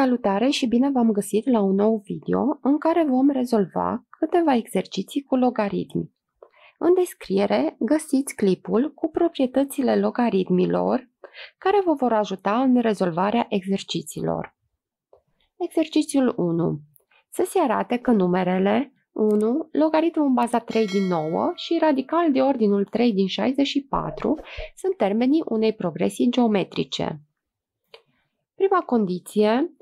Salutare și bine v-am găsit la un nou video în care vom rezolva câteva exerciții cu logaritmi. În descriere găsiți clipul cu proprietățile logaritmilor care vă vor ajuta în rezolvarea exercițiilor. Exercițiul 1. Să se arate că numerele 1, logaritmul baza 3 din 9 și radical de ordinul 3 din 64 sunt termenii unei progresii geometrice. Prima condiție,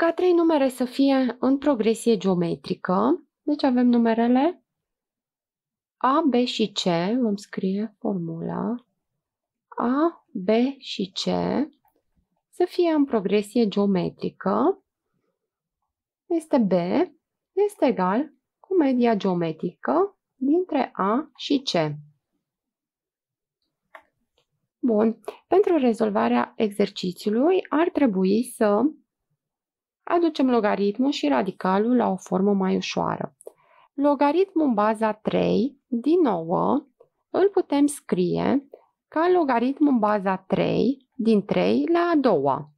ca trei numere să fie în progresie geometrică. Deci avem numerele A, B și C. Vom scrie formula A, B și C să fie în progresie geometrică. Este B este egal cu media geometrică dintre A și C. Bun, pentru rezolvarea exercițiului ar trebui să Aducem logaritmul și radicalul la o formă mai ușoară. Logaritmul în baza 3, din 9, îl putem scrie ca logaritmul în baza 3, din 3 la a doua.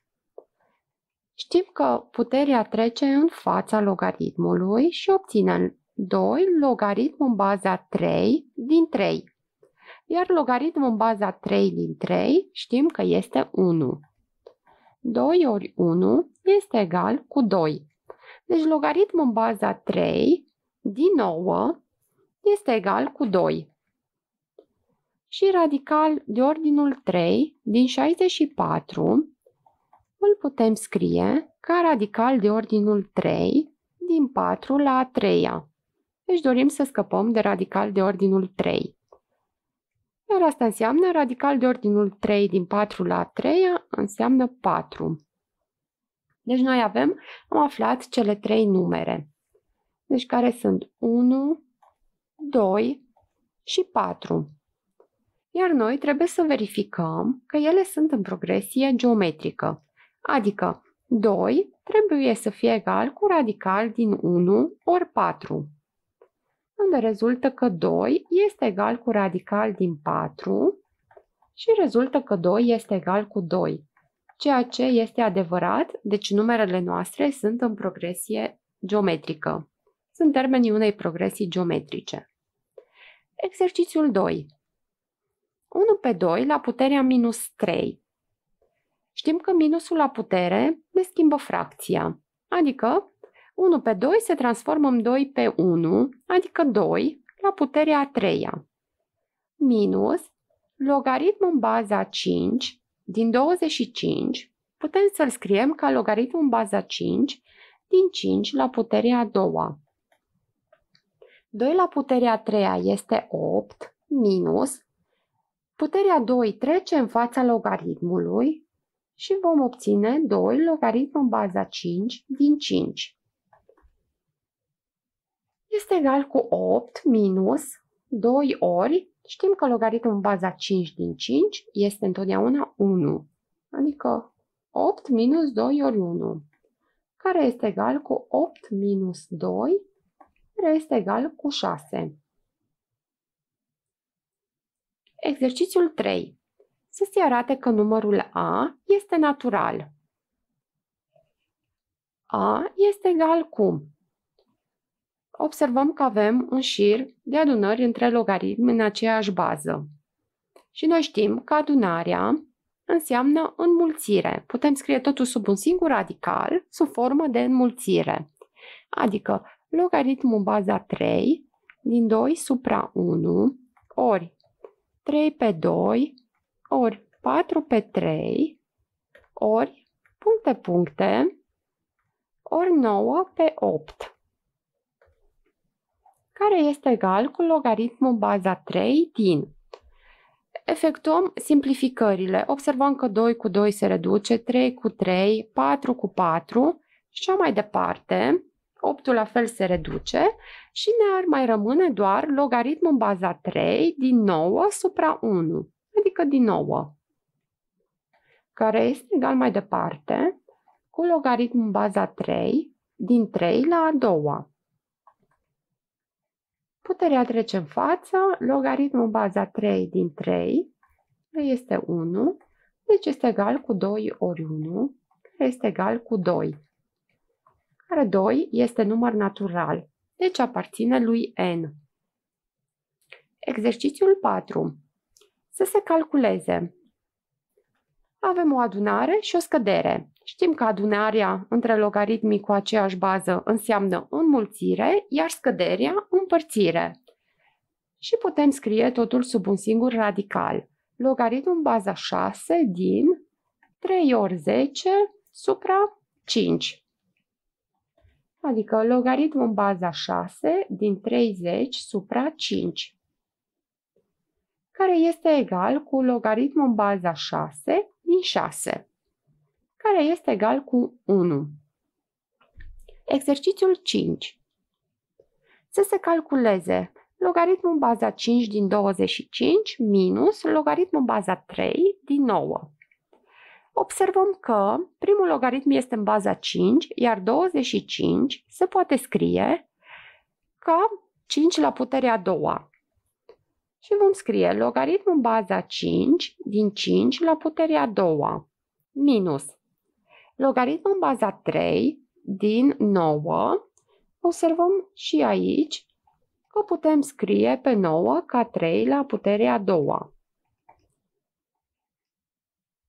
Știm că puterea trece în fața logaritmului și obținem 2 logaritmul în baza 3 din 3. Iar logaritmul în baza 3 din 3 știm că este 1. 2 ori 1 este egal cu 2. Deci logaritmul în baza 3 din 9 este egal cu 2. Și radical de ordinul 3 din 64 îl putem scrie ca radical de ordinul 3 din 4 la 3 -a. Deci dorim să scăpăm de radical de ordinul 3. Iar asta înseamnă radical de ordinul 3 din 4 la 3 înseamnă 4. Deci noi avem, am aflat cele trei numere, deci care sunt 1, 2 și 4. Iar noi trebuie să verificăm că ele sunt în progresie geometrică, adică 2 trebuie să fie egal cu radical din 1 ori 4, unde rezultă că 2 este egal cu radical din 4 și rezultă că 2 este egal cu 2 ceea ce este adevărat, deci numerele noastre sunt în progresie geometrică. Sunt termenii unei progresii geometrice. Exercițiul 2. 1 pe 2 la puterea minus 3. Știm că minusul la putere ne schimbă fracția, adică 1 pe 2 se transformă în 2 pe 1, adică 2 la puterea a Minus logaritm în baza 5 din 25 putem să-l scriem ca logaritmul baza 5 din 5 la puterea a doua. 2 la puterea 3 este 8 minus puterea 2 trece în fața logaritmului și vom obține 2 logaritmul baza 5 din 5. Este egal cu 8 minus 2 ori Știm că logaritmul baza 5 din 5 este întotdeauna 1, adică 8 minus 2 ori 1, care este egal cu 8 minus 2, care este egal cu 6. Exercițiul 3. Să se arate că numărul A este natural. A este egal cu observăm că avem un șir de adunări între logaritmi în aceeași bază. Și noi știm că adunarea înseamnă înmulțire. Putem scrie totul sub un singur radical, sub formă de înmulțire. Adică logaritmul baza 3 din 2 supra 1 ori 3 pe 2 ori 4 pe 3 ori puncte puncte ori 9 pe 8 care este egal cu logaritmul baza 3 din. Efectuăm simplificările. Observăm că 2 cu 2 se reduce, 3 cu 3, 4 cu 4 și așa mai departe. 8 la fel se reduce și ne-ar mai rămâne doar logaritmul baza 3 din 9 supra 1, adică din 9, care este egal mai departe cu logaritmul baza 3 din 3 la a doua. Puterea trece în față, logaritmul baza 3 din 3 este 1, deci este egal cu 2 ori 1, care este egal cu 2, care 2 este număr natural, deci aparține lui N. Exercițiul 4. Să se calculeze. Avem o adunare și o scădere. Știm că adunarea între logaritmii cu aceeași bază înseamnă înmulțire, iar scăderea împărțire. Și putem scrie totul sub un singur radical. Logaritmul baza 6 din 3 ori 10 supra 5. Adică logaritmul baza 6 din 30 supra 5 care este egal cu logaritmul baza 6 din 6 care este egal cu 1. Exercițiul 5. Să se calculeze logaritmul baza 5 din 25 minus logaritmul baza 3 din 9. Observăm că primul logaritm este în baza 5, iar 25 se poate scrie ca 5 la puterea a doua. Și vom scrie logaritmul baza 5 din 5 la puterea a doua minus Logaritm în baza 3 din 9, observăm și aici că putem scrie pe 9 ca 3 la puterea 2.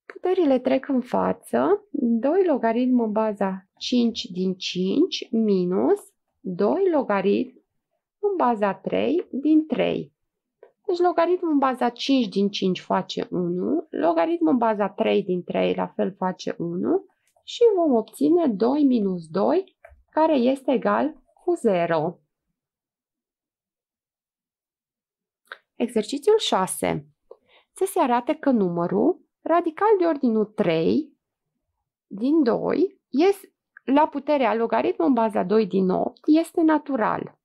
Puterile trec în față, 2 logaritm în baza 5 din 5 minus 2 logaritm în baza 3 din 3. Deci logaritmul în baza 5 din 5 face 1, logaritmul în baza 3 din 3 la fel face 1 și vom obține 2 minus 2, care este egal cu 0. Exercițiul 6. Să se arate că numărul radical de ordinul 3 din 2 este la puterea logaritmului în baza 2 din 8 este natural.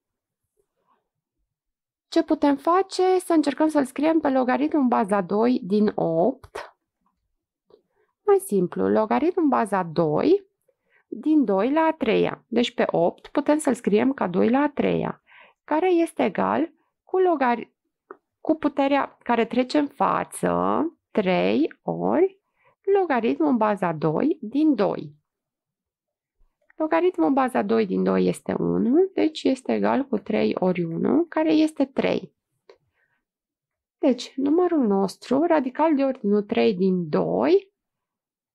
Ce putem face? Să încercăm să-l scriem pe logaritmul în baza 2 din 8 mai simplu, logaritm baza 2 din 2 la a 3 Deci pe 8 putem să-l scriem ca 2 la a 3 care este egal cu, logari- cu puterea care trece în față 3 ori logaritmul baza 2 din 2. Logaritmul baza 2 din 2 este 1, deci este egal cu 3 ori 1, care este 3. Deci, numărul nostru, radical de ordinul 3 din 2,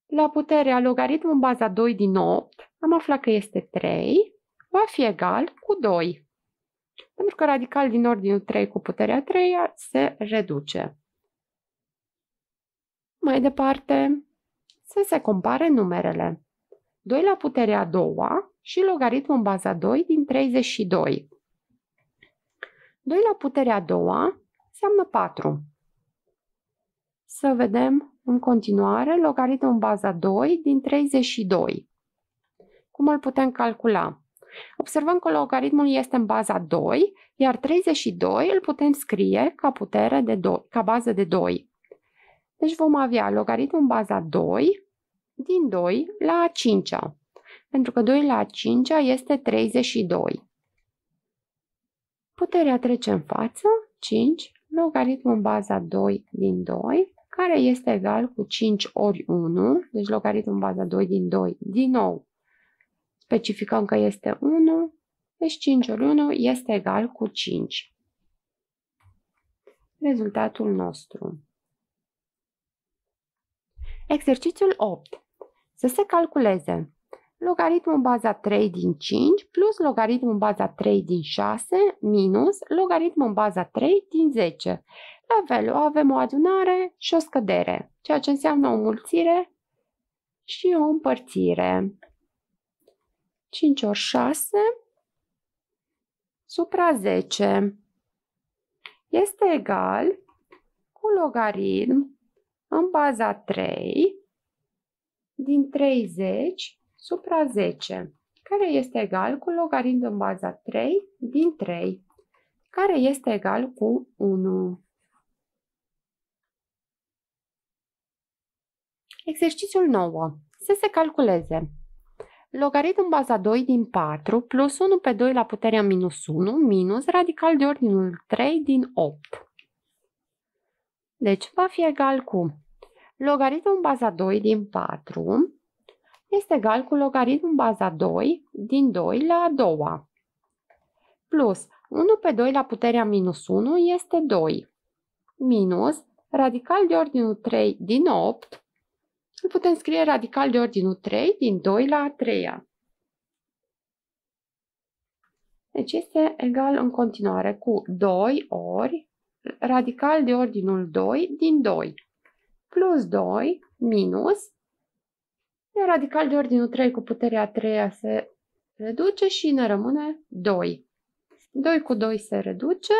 la puterea logaritmul în baza 2 din 8, am aflat că este 3, va fi egal cu 2. Pentru că radical din ordinul 3 cu puterea 3 se reduce. Mai departe, să se compare numerele. 2 la puterea 2 și logaritmul în baza 2 din 32. 2 la puterea 2 înseamnă 4. Să vedem în continuare logaritmul în baza 2 din 32. Cum îl putem calcula? Observăm că logaritmul este în baza 2, iar 32 îl putem scrie ca putere de 2, ca bază de 2. Deci vom avea logaritmul în baza 2 din 2 la 5 -a, pentru că 2 la 5 -a este 32. Puterea trece în față, 5, logaritmul în baza 2 din 2 care este egal cu 5 ori 1, deci logaritmul baza 2 din 2. Din nou, specificăm că este 1, deci 5 ori 1 este egal cu 5. Rezultatul nostru. Exercițiul 8. Să se calculeze logaritmul baza 3 din 5 plus logaritmul baza 3 din 6 minus logaritmul baza 3 din 10. La fel, avem o adunare și o scădere, ceea ce înseamnă o mulțire și o împărțire. 5 ori 6 supra 10 este egal cu logaritm în baza 3 din 30 supra 10, care este egal cu logaritm în baza 3 din 3, care este egal cu 1. Exercițiul 9. Să se calculeze logaritm în baza 2 din 4 plus 1 pe 2 la puterea minus 1 minus radical de ordinul 3 din 8. Deci va fi egal cu logaritmul în baza 2 din 4 este egal cu logaritmul baza 2 din 2 la a doua. Plus 1 pe 2 la puterea minus 1 este 2. Minus radical de ordinul 3 din 8 îl putem scrie radical de ordinul 3 din 2 la a treia. Deci este egal în continuare cu 2 ori radical de ordinul 2 din 2 plus 2 minus iar radical de ordinul 3 cu puterea 3 se reduce și ne rămâne 2. 2 cu 2 se reduce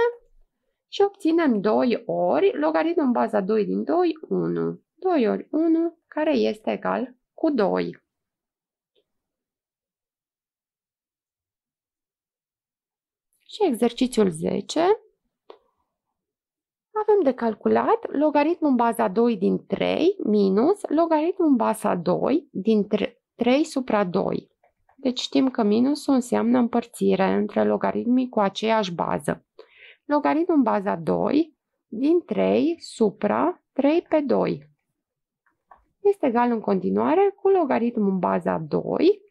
și obținem 2 ori logaritmul în baza 2 din 2, 1. 2 ori 1, care este egal cu 2. Și exercițiul 10, avem de calculat logaritmul în baza 2 din 3 minus logaritmul în baza 2 din 3 supra 2. Deci știm că minusul înseamnă împărțire între logaritmii cu aceeași bază. Logaritmul în baza 2 din 3 supra 3 pe 2 este egal în continuare cu logaritmul în baza 2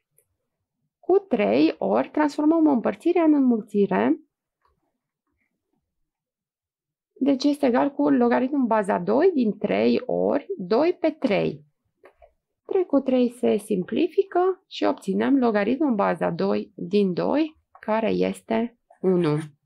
cu 3 ori transformăm o împărțire în înmulțire deci este egal cu logaritmul baza 2 din 3 ori 2 pe 3. 3 cu 3 se simplifică și obținem logaritmul baza 2 din 2, care este 1.